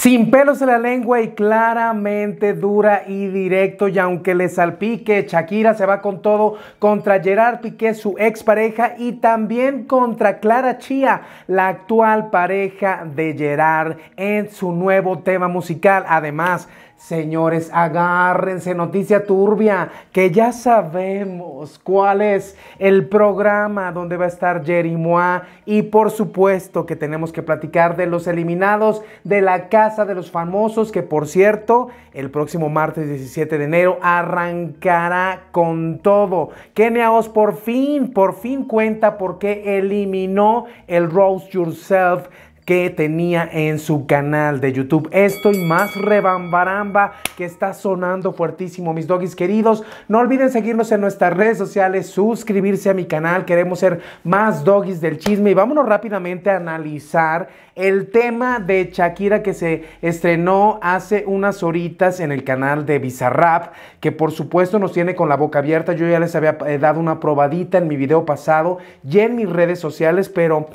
Sin pelos en la lengua y claramente dura y directo. Y aunque le salpique, Shakira se va con todo contra Gerard Piqué, su pareja. y también contra Clara Chía, la actual pareja de Gerard, en su nuevo tema musical. Además, Señores, agárrense, noticia turbia, que ya sabemos cuál es el programa donde va a estar Jerry y por supuesto que tenemos que platicar de los eliminados de la Casa de los Famosos, que por cierto, el próximo martes 17 de enero arrancará con todo. Kenia por fin, por fin cuenta por qué eliminó el Rose Yourself que tenía en su canal de YouTube. Esto y más rebambaramba que está sonando fuertísimo, mis doggies queridos. No olviden seguirnos en nuestras redes sociales, suscribirse a mi canal. Queremos ser más doggies del chisme y vámonos rápidamente a analizar el tema de Shakira que se estrenó hace unas horitas en el canal de Bizarrap, que por supuesto nos tiene con la boca abierta. Yo ya les había eh, dado una probadita en mi video pasado y en mis redes sociales, pero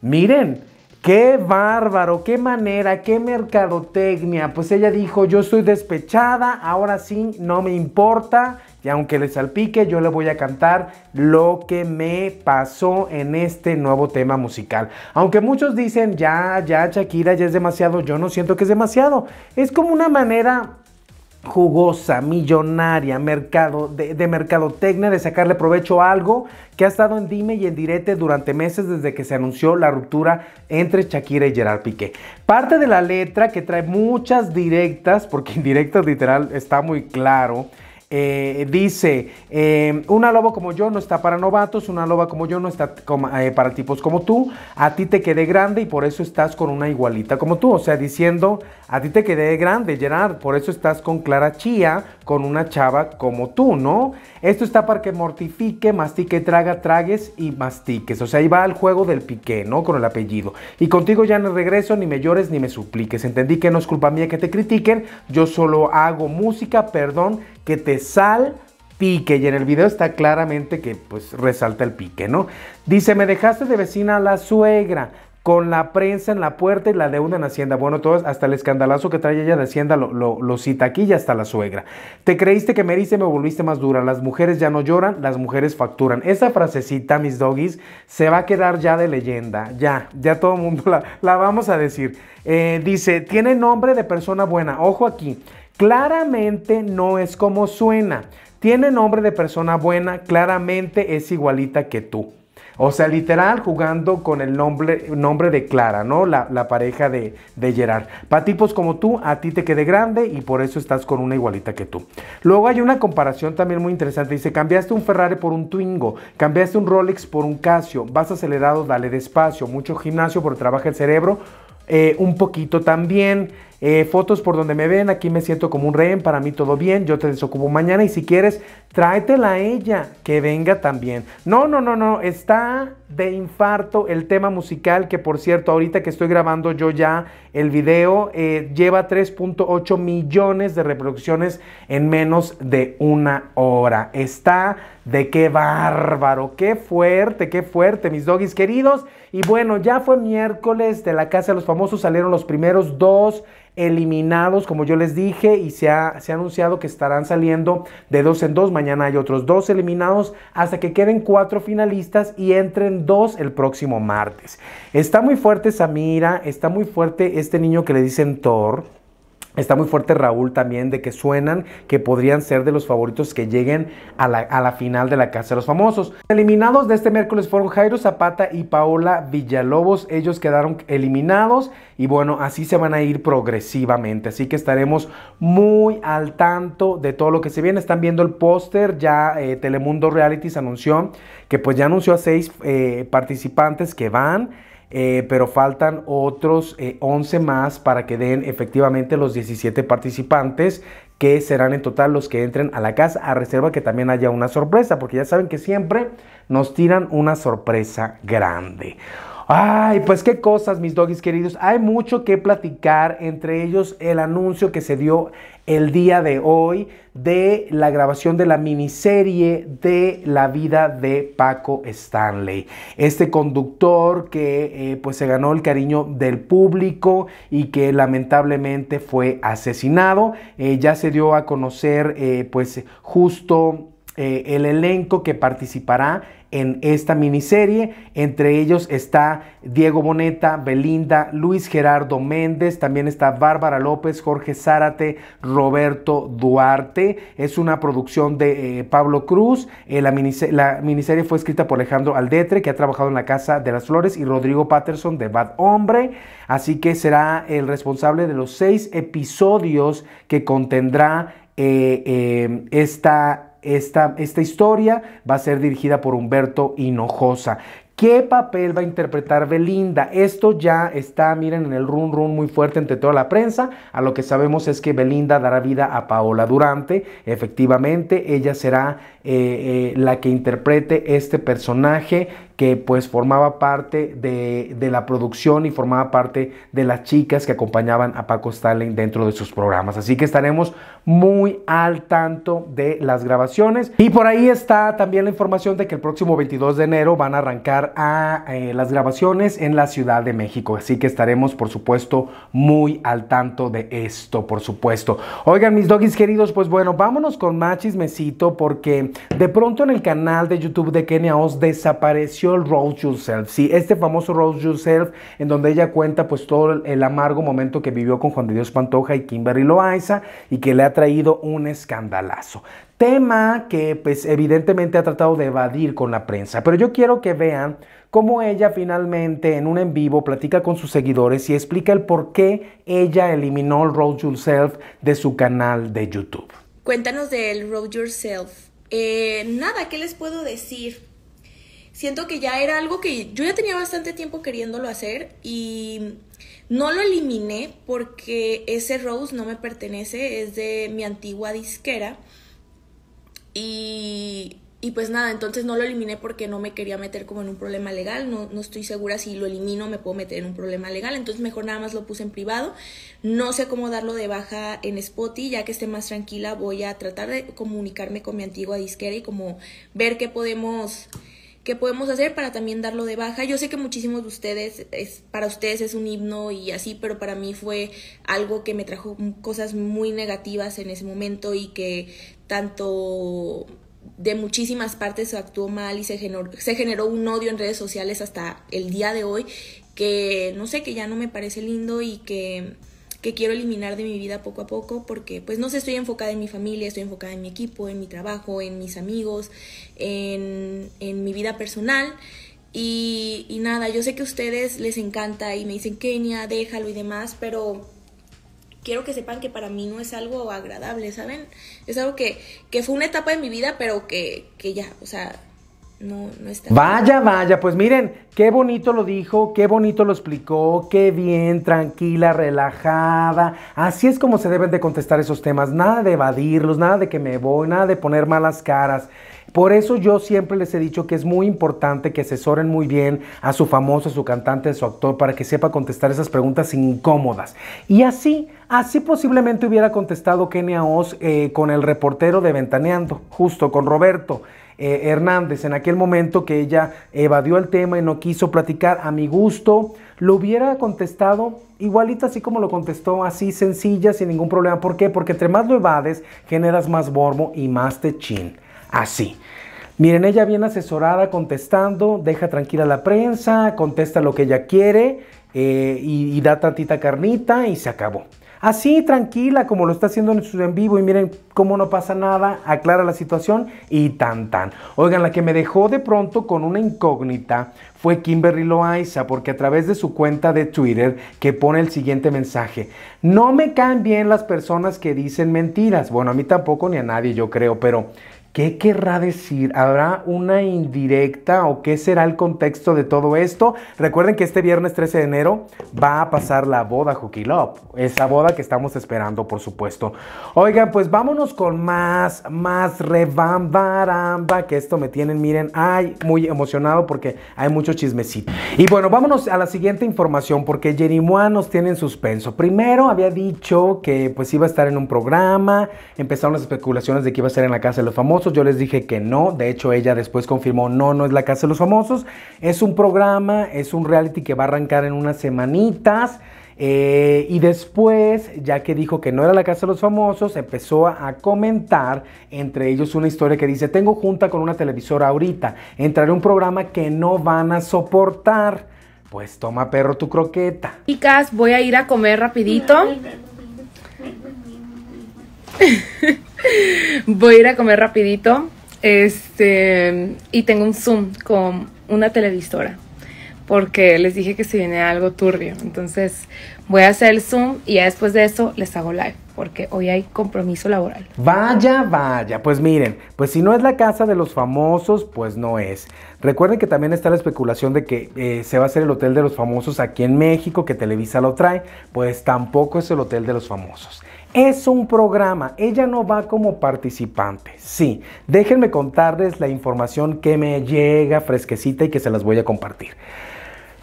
miren, Qué bárbaro, qué manera, qué mercadotecnia. Pues ella dijo, yo estoy despechada, ahora sí, no me importa. Y aunque le salpique, yo le voy a cantar lo que me pasó en este nuevo tema musical. Aunque muchos dicen, ya, ya, Shakira, ya es demasiado, yo no siento que es demasiado. Es como una manera jugosa, millonaria, mercado, de, de, mercadotecnia, de sacarle provecho a algo que ha estado en dime y en direte durante meses desde que se anunció la ruptura entre Shakira y Gerard Piqué. Parte de la letra que trae muchas directas, porque indirectas literal está muy claro, eh, dice, eh, una loba como yo no está para novatos, una loba como yo no está eh, para tipos como tú, a ti te quedé grande y por eso estás con una igualita como tú, o sea, diciendo, a ti te quedé grande, Gerard, por eso estás con Clara Chía, con una chava como tú, ¿no? Esto está para que mortifique, mastique, traga, tragues y mastiques, o sea, ahí va el juego del piqué, ¿no? Con el apellido. Y contigo ya no regreso, ni me llores, ni me supliques, entendí que no es culpa mía que te critiquen, yo solo hago música, perdón, que te Sal, pique y en el video está claramente que pues resalta el pique, ¿no? Dice, me dejaste de vecina a la suegra con la prensa en la puerta y la deuda en Hacienda. Bueno, todos, hasta el escandalazo que trae ella de Hacienda lo, cita aquí y hasta la suegra. Te creíste que me heriste, me volviste más dura. Las mujeres ya no lloran, las mujeres facturan. Esa frasecita, mis doggies, se va a quedar ya de leyenda. Ya, ya todo el mundo la, vamos a decir. Eh, dice, tiene nombre de persona buena. Ojo aquí. Claramente no es como suena. Tiene nombre de persona buena, claramente es igualita que tú. O sea, literal jugando con el nombre, nombre de Clara, ¿no? La, pareja de, de, Gerard. Para tipos como tú, a ti te quede grande y por eso estás con una igualita que tú. Luego hay una comparación también muy interesante. Dice, cambiaste un Ferrari por un Twingo, cambiaste un Rolex por un Casio, vas acelerado, dale despacio, mucho gimnasio porque trabaja el cerebro. Eh, un poquito también. Eh, fotos por donde me ven, aquí me siento como un rehén, para mí todo bien, yo te desocupo mañana y si quieres, tráetela a ella, que venga también. No, no, no, no, está de infarto el tema musical, que por cierto, ahorita que estoy grabando yo ya el video, eh, lleva 3.8 millones de reproducciones en menos de una hora. Está de qué bárbaro, qué fuerte, qué fuerte, mis doggies queridos. Y bueno, ya fue miércoles de la Casa de los Famosos, salieron los primeros dos eliminados, como yo les dije, y se ha, anunciado que estarán saliendo de dos en dos. Mañana hay otros dos eliminados hasta que queden cuatro finalistas y entren dos el próximo martes. Está muy fuerte Samira, está muy fuerte este niño que le dicen Thor. Está muy fuerte Raúl también de que suenan que podrían ser de los favoritos que lleguen a la, final de la Casa de los Famosos. Eliminados de este miércoles fueron Jairo Zapata y Paola Villalobos. Ellos quedaron eliminados y bueno, así se van a ir progresivamente. Así que estaremos muy al tanto de todo lo que se viene. Están viendo el póster, ya eh, Telemundo Realities anunció que pues ya anunció a seis eh, participantes que van. Eh, pero faltan otros 11 eh, más para que den efectivamente los 17 participantes que serán en total los que entren a la casa a reserva que también haya una sorpresa, porque ya saben que siempre nos tiran una sorpresa grande. Ay, pues qué cosas, mis doggies queridos. Hay mucho que platicar, entre ellos el anuncio que se dio el día de hoy de la grabación de la miniserie de la vida de Paco Stanley. Este conductor que eh, pues se ganó el cariño del público y que lamentablemente fue asesinado. Eh, ya se dio a conocer eh, pues justo eh, el elenco que participará en esta miniserie. Entre ellos está Diego Boneta, Belinda, Luis Gerardo Méndez, también está Bárbara López, Jorge Zárate, Roberto Duarte. Es una producción de eh, Pablo Cruz. Eh, la, miniserie, fue escrita por Alejandro Aldetre, que ha trabajado en La Casa de las Flores, y Rodrigo Patterson de Bad Hombre. Así que será el responsable de los seis episodios que contendrá esta esta, historia va a ser dirigida por Humberto Hinojosa. ¿Qué papel va a interpretar Belinda? Esto ya está, miren, en el run run muy fuerte entre toda la prensa. A lo que sabemos es que Belinda dará vida a Paola Durante. Efectivamente, ella será eh, eh, la que interprete este personaje que pues formaba parte de, la producción y formaba parte de las chicas que acompañaban a Paco Stalin dentro de sus programas. Así que estaremos muy al tanto de las grabaciones. Y por ahí está también la información de que el próximo 22 de enero van a arrancar eh, las grabaciones en la Ciudad de México. Así que estaremos, por supuesto, muy al tanto de esto, por supuesto. Oigan, mis doggies queridos, pues bueno, vámonos con más chismecito porque de pronto en el canal de YouTube de Kenia Os desapareció el Yourself, sí, este famoso rose Yourself, en donde ella cuenta pues todo el amargo momento que vivió con Juan de Dios Pantoja y Kimberly Loaiza y que le ha traído un escandalazo. Tema que pues evidentemente ha tratado de evadir con la prensa, pero yo quiero que vean cómo ella finalmente en un en vivo platica con sus seguidores y explica el por qué ella eliminó el Rose Yourself de su canal de YouTube. Cuéntanos del Rose Yourself. Eh, nada, ¿qué les puedo decir? siento que ya era algo que yo ya tenía bastante tiempo queriéndolo hacer y no lo eliminé porque ese Rose no me pertenece, es de mi antigua disquera. Y, pues nada, entonces no lo eliminé porque no me quería meter como en un problema legal, no, no estoy segura si lo elimino me puedo meter en un problema legal, entonces mejor nada más lo puse en privado, no sé cómo darlo de baja en Spotify, ya que esté más tranquila voy a tratar de comunicarme con mi antigua disquera y como ver qué podemos ¿Qué podemos hacer para también darlo de baja. Yo sé que muchísimos de ustedes, es, para ustedes es un himno y así, pero para mí fue algo que me trajo cosas muy negativas en ese momento y que tanto de muchísimas partes se actuó mal y se se generó un odio en redes sociales hasta el día de hoy que no sé, que ya no me parece lindo y que que quiero eliminar de mi vida poco a poco porque pues no sé, estoy enfocada en mi familia, estoy enfocada en mi equipo, en mi trabajo, en mis amigos, en, mi vida personal. Y, nada, yo sé que a ustedes les encanta y me dicen Kenia, déjalo y demás, pero quiero que sepan que para mí no es algo agradable, ¿saben? Es algo que, que fue una etapa de mi vida, pero que, que ya, o sea, no, no está. Vaya, vaya, pues miren, qué bonito lo dijo, qué bonito lo explicó, qué bien, tranquila, relajada. Así es como se deben de contestar esos temas, nada de evadirlos, nada de que me voy, nada de poner malas caras. Por eso yo siempre les he dicho que es muy importante que asesoren muy bien a su famoso, a su cantante, a su actor, para que sepa contestar esas preguntas incómodas. Y así, así posiblemente hubiera contestado Kenia Oz eh, con el reportero de Ventaneando, justo con Roberto. Eh, Hernández, en aquel momento que ella evadió el tema y no quiso platicar a mi gusto, lo hubiera contestado igualita así como lo contestó, así sencilla, sin ningún problema. ¿Por qué? Porque entre más lo evades, generas más borbo y más chin. Así. Miren, ella bien asesorada, contestando, deja tranquila la prensa, contesta lo que ella quiere eh, y da tantita carnita y se acabó así tranquila como lo está haciendo en su en vivo y miren cómo no pasa nada, aclara la situación y tan tan. Oigan, la que me dejó de pronto con una incógnita fue Kimberly Loaiza porque a través de su cuenta de Twitter que pone el siguiente mensaje, no me caen bien las personas que dicen mentiras, bueno a mí tampoco ni a nadie yo creo, pero... ¿Qué querrá decir? ¿Habrá una indirecta o qué será el contexto de todo esto? Recuerden que este viernes 13 de enero va a pasar la boda Hooky esa boda que estamos esperando, por supuesto. Oigan, pues vámonos con más, más revambaramba que esto me tienen, miren, ay, muy emocionado porque hay mucho chismecito. Y bueno, vámonos a la siguiente información porque Jerimoa nos tiene en suspenso. Primero había dicho que pues iba a estar en un programa, empezaron las especulaciones de que iba a ser en la casa de los famosos yo les dije que no. De hecho, ella después confirmó, no, no es la casa de los famosos. Es un programa, es un reality que va a arrancar en unas semanitas. Eh, y después, ya que dijo que no era la casa de los famosos, empezó a, a, comentar entre ellos una historia que dice, tengo junta con una televisora ahorita, entraré a un programa que no van a soportar. Pues toma perro tu croqueta. Chicas, voy a ir a comer rapidito. voy a ir a comer rapidito. Este, y tengo un Zoom con una televisora. Porque les dije que se viene algo turbio. Entonces voy a hacer el Zoom y ya después de eso les hago live. Porque hoy hay compromiso laboral. Vaya, vaya. Pues miren, pues si no es la casa de los famosos, pues no es. Recuerden que también está la especulación de que eh, se va a hacer el Hotel de los Famosos aquí en México, que Televisa lo trae. Pues tampoco es el Hotel de los Famosos. Es un programa, ella no va como participante. Sí, déjenme contarles la información que me llega fresquecita y que se las voy a compartir.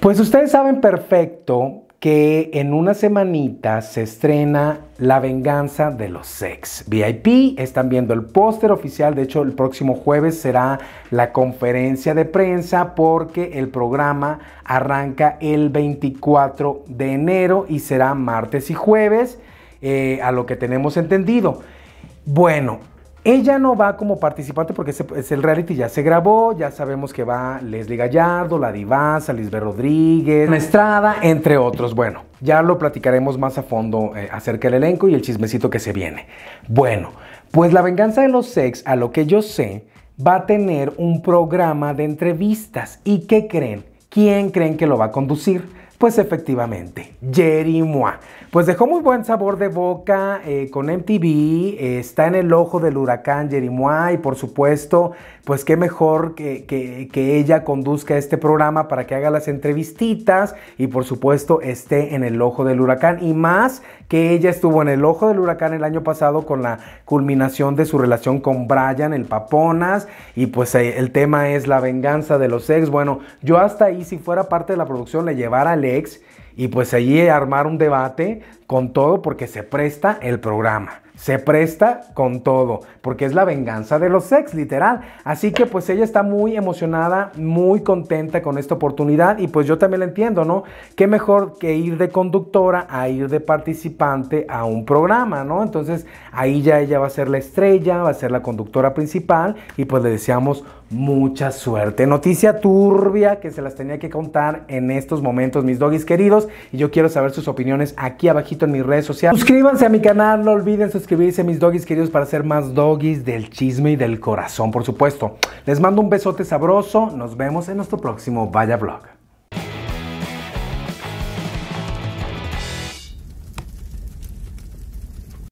Pues ustedes saben perfecto que en una semanita se estrena La venganza de los sex. VIP están viendo el póster oficial, de hecho el próximo jueves será la conferencia de prensa porque el programa arranca el 24 de enero y será martes y jueves. Eh, a lo que tenemos entendido. Bueno, ella no va como participante porque es el reality ya se grabó, ya sabemos que va Leslie Gallardo, La Divaza, Lisbeth Rodríguez, Estrada, entre otros. Bueno, ya lo platicaremos más a fondo eh, acerca del elenco y el chismecito que se viene. Bueno, pues La Venganza de los Sex, a lo que yo sé, va a tener un programa de entrevistas. ¿Y qué creen? ¿Quién creen que lo va a conducir? Pues efectivamente, Jerry Pues dejó muy buen sabor de boca eh, con MTV, eh, está en el ojo del huracán Jerry y por supuesto, pues qué mejor que, ella conduzca este programa para que haga las entrevistitas y por supuesto esté en el ojo del huracán y más que ella estuvo en el ojo del huracán el año pasado con la culminación de su relación con Brian, el Paponas y pues eh, el tema es la venganza de los ex. Bueno, yo hasta ahí si fuera parte de la producción le llevara leer y pues allí armar un debate con todo porque se presta el programa se presta con todo, porque es la venganza de los sex literal. Así que pues ella está muy emocionada, muy contenta con esta oportunidad y pues yo también la entiendo, ¿no? Qué mejor que ir de conductora a ir de participante a un programa, ¿no? Entonces ahí ya ella va a ser la estrella, va a ser la conductora principal y pues le deseamos mucha suerte. Noticia turbia que se las tenía que contar en estos momentos, mis doggies queridos, y yo quiero saber sus opiniones aquí abajito en mis redes sociales. Suscríbanse a mi canal, no olviden suscribirse suscribirse, mis doggies queridos, para hacer más doggies del chisme y del corazón, por supuesto. Les mando un besote sabroso. Nos vemos en nuestro próximo Vaya Vlog.